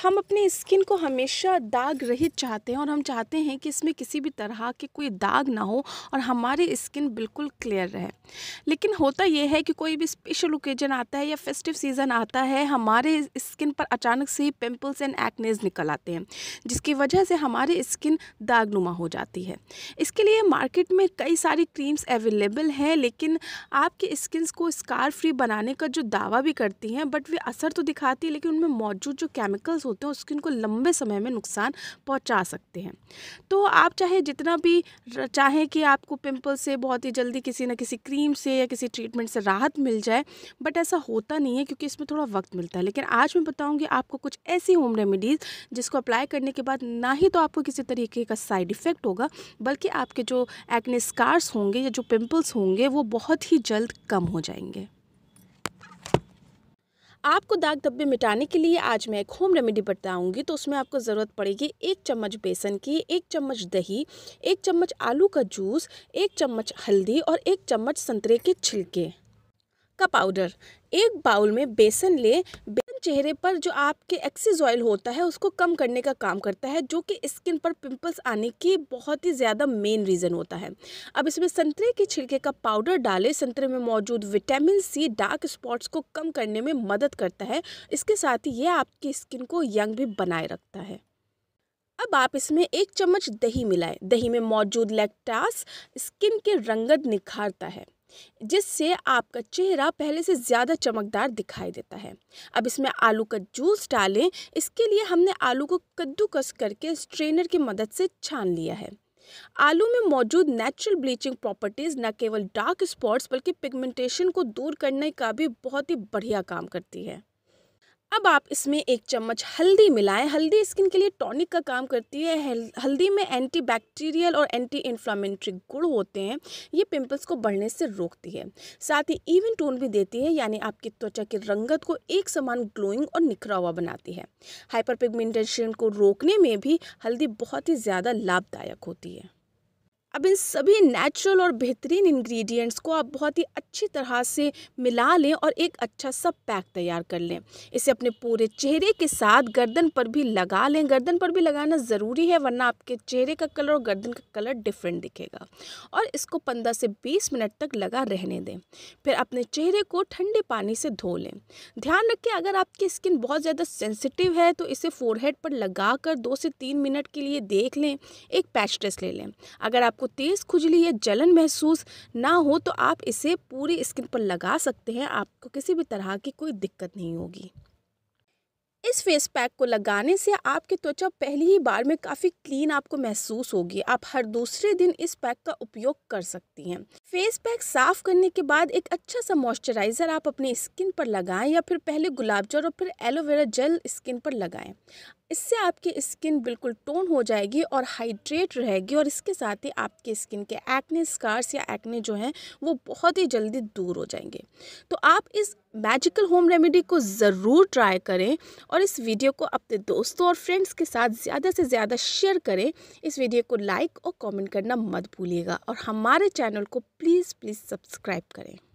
हम अपने स्किन को हमेशा दाग रहित चाहते हैं और हम चाहते हैं कि इसमें किसी भी तरह के कोई दाग ना हो और हमारी स्किन बिल्कुल क्लियर रहे लेकिन होता यह है कि कोई भी स्पेशल ओकेजन आता है या फेस्टिव सीज़न आता है हमारे स्किन पर अचानक से ही पिम्पल्स एंड एक्नेज निकल आते हैं जिसकी वजह से हमारी स्किन दागनुमा हो जाती है इसके लिए मार्केट में कई सारी क्रीम्स अवेलेबल हैं लेकिन आपकी स्किन को स्कार फ्री बनाने का जो दावा भी करती हैं बट वे असर तो दिखाती है लेकिन उनमें मौजूद जो केमिकल केमिकल्स होते हैं स्किन को लंबे समय में नुकसान पहुंचा सकते हैं तो आप चाहे जितना भी चाहें कि आपको पिंपल से बहुत ही जल्दी किसी ना किसी क्रीम से या किसी ट्रीटमेंट से राहत मिल जाए बट ऐसा होता नहीं है क्योंकि इसमें थोड़ा वक्त मिलता है लेकिन आज मैं बताऊँगी आपको कुछ ऐसी होम रेमिडीज जिसको अप्लाई करने के बाद ना ही तो आपको किसी तरीके का साइड इफ़ेक्ट होगा बल्कि आपके जो एक्ने स्कार्स होंगे या जो पिम्पल्स होंगे वो बहुत ही जल्द कम हो जाएंगे आपको दाग धब्बे मिटाने के लिए आज मैं एक होम रेमेडी बताऊंगी तो उसमें आपको ज़रूरत पड़ेगी एक चम्मच बेसन की एक चम्मच दही एक चम्मच आलू का जूस एक चम्मच हल्दी और एक चम्मच संतरे के छिलके का पाउडर एक बाउल में बेसन ले चेहरे पर जो आपके एक्सिस ऑयल होता है उसको कम करने का काम करता है जो कि स्किन पर पिंपल्स आने की बहुत ही ज़्यादा मेन रीज़न होता है अब इसमें संतरे के छिलके का पाउडर डालें संतरे में मौजूद विटामिन सी डार्क स्पॉट्स को कम करने में मदद करता है इसके साथ ही यह आपकी स्किन को यंग भी बनाए रखता है अब आप इसमें एक चम्मच दही मिलाएं दही में मौजूद लैक्टास स्किन के रंगत निखारता है जिससे आपका चेहरा पहले से ज़्यादा चमकदार दिखाई देता है अब इसमें आलू का जूस डालें इसके लिए हमने आलू को कद्दूकस करके स्ट्रेनर की मदद से छान लिया है आलू में मौजूद नेचुरल ब्लीचिंग प्रॉपर्टीज़ न केवल डार्क स्पॉट्स बल्कि पिगमेंटेशन को दूर करने का भी बहुत ही बढ़िया काम करती है अब आप इसमें एक चम्मच हल्दी मिलाएं हल्दी स्किन के लिए टॉनिक का काम करती है हल्दी में एंटी बैक्टीरियल और एंटी इन्फ्लामेंट्री गुण होते हैं ये पिंपल्स को बढ़ने से रोकती है साथ ही इवन टोन भी देती है यानी आपकी त्वचा की रंगत को एक समान ग्लोइंग और निखरा हुआ बनाती है हाइपर पिगमेंटेशन को रोकने में भी हल्दी बहुत ही ज़्यादा लाभदायक होती है अब इन सभी नेचुरल और बेहतरीन इंग्रेडिएंट्स को आप बहुत ही अच्छी तरह से मिला लें और एक अच्छा सा पैक तैयार कर लें इसे अपने पूरे चेहरे के साथ गर्दन पर भी लगा लें गर्दन पर भी लगाना ज़रूरी है वरना आपके चेहरे का कलर और गर्दन का कलर डिफरेंट दिखेगा और इसको पंद्रह से बीस मिनट तक लगा रहने दें फिर अपने चेहरे को ठंडे पानी से धो लें ध्यान रखें अगर आपकी स्किन बहुत ज़्यादा सेंसिटिव है तो इसे फोरहेड पर लगा कर दो से तीन मिनट के लिए देख लें एक पैच टेस्ट ले लें अगर आप आपको तेज़ खुजली या जलन महसूस ना हो तो आप इसे पूरी स्किन पर लगा सकते हैं आपको किसी भी तरह की कोई दिक्कत नहीं होगी इस फेस पैक को लगाने से आपकी त्वचा पहली ही बार में काफ़ी क्लीन आपको महसूस होगी आप हर दूसरे दिन इस पैक का उपयोग कर सकती हैं फेस पैक साफ करने के बाद एक अच्छा सा मॉइस्चराइज़र आप अपने स्किन पर लगाएं या फिर पहले गुलाब जल और फिर एलोवेरा जेल स्किन पर लगाएं इससे आपकी स्किन बिल्कुल टोन हो जाएगी और हाइड्रेट रहेगी और इसके साथ ही आपकी स्किन के एक्ने स्कार्स या एक्ने जो हैं वो बहुत ही जल्दी दूर हो जाएंगे तो आप इस मैजिकल होम रेमेडी को ज़रूर ट्राई करें और इस वीडियो को अपने दोस्तों और फ्रेंड्स के साथ ज़्यादा से ज़्यादा शेयर करें इस वीडियो को लाइक और कॉमेंट करना मत भूलिएगा और हमारे चैनल को प्लीज़ प्लीज़ सब्सक्राइब करें